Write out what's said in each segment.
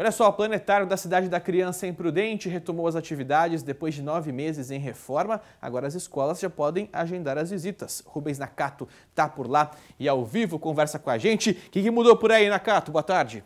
Olha só, o planetário da cidade da Criança é Imprudente retomou as atividades depois de nove meses em reforma. Agora as escolas já podem agendar as visitas. Rubens Nakato está por lá e ao vivo conversa com a gente. O que, que mudou por aí, Nakato? Boa tarde.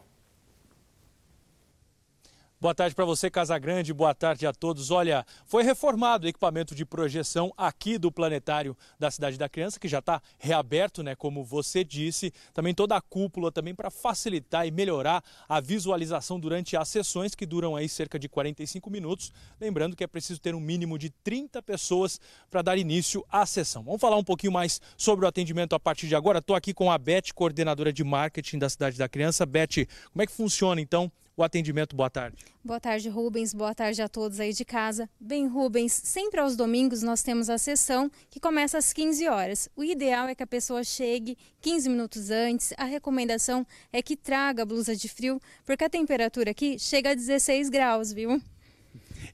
Boa tarde para você, Casa Grande. Boa tarde a todos. Olha, foi reformado o equipamento de projeção aqui do planetário da Cidade da Criança, que já está reaberto, né? Como você disse. Também toda a cúpula, também para facilitar e melhorar a visualização durante as sessões que duram aí cerca de 45 minutos. Lembrando que é preciso ter um mínimo de 30 pessoas para dar início à sessão. Vamos falar um pouquinho mais sobre o atendimento a partir de agora. Estou aqui com a Beth, coordenadora de marketing da Cidade da Criança. Beth, como é que funciona então o atendimento. Boa tarde. Boa tarde, Rubens. Boa tarde a todos aí de casa. Bem, Rubens, sempre aos domingos nós temos a sessão que começa às 15 horas. O ideal é que a pessoa chegue 15 minutos antes. A recomendação é que traga blusa de frio, porque a temperatura aqui chega a 16 graus, viu?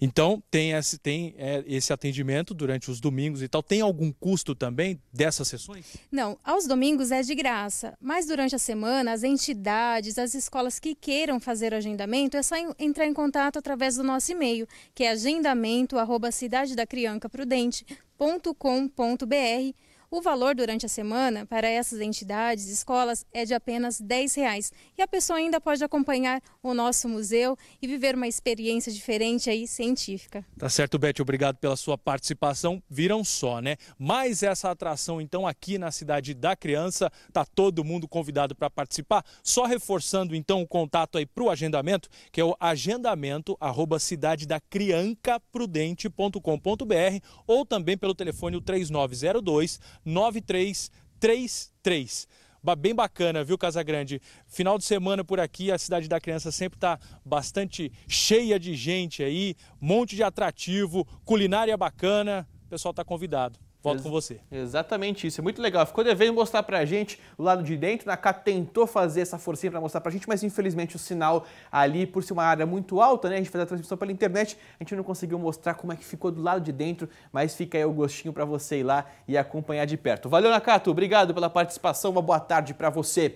Então, tem esse, tem é, esse atendimento durante os domingos e tal. Tem algum custo também dessas sessões? Não, aos domingos é de graça, mas durante a semana, as entidades, as escolas que queiram fazer agendamento, é só entrar em contato através do nosso e-mail, que é agendamento.cidadedacriancaprudente.com.br o valor durante a semana para essas entidades e escolas é de apenas R$ 10,00 e a pessoa ainda pode acompanhar o nosso museu e viver uma experiência diferente aí científica. Tá certo, Beth, obrigado pela sua participação. Viram só, né? Mais essa atração então aqui na cidade da criança, tá todo mundo convidado para participar. Só reforçando então o contato aí para o agendamento, que é o agendamento arroba ou também pelo telefone 3902 9333. Bem bacana, viu, Casagrande? Final de semana por aqui, a Cidade da Criança sempre está bastante cheia de gente aí, monte de atrativo, culinária bacana. O pessoal está convidado. Volto Ex com você. Exatamente isso, é muito legal. Ficou devendo mostrar pra gente o lado de dentro. Na cá tentou fazer essa forcinha para mostrar pra gente, mas infelizmente o sinal ali, por ser uma área muito alta, né? A gente fez a transmissão pela internet, a gente não conseguiu mostrar como é que ficou do lado de dentro, mas fica aí o gostinho para você ir lá e acompanhar de perto. Valeu, Nakato, obrigado pela participação, uma boa tarde para você.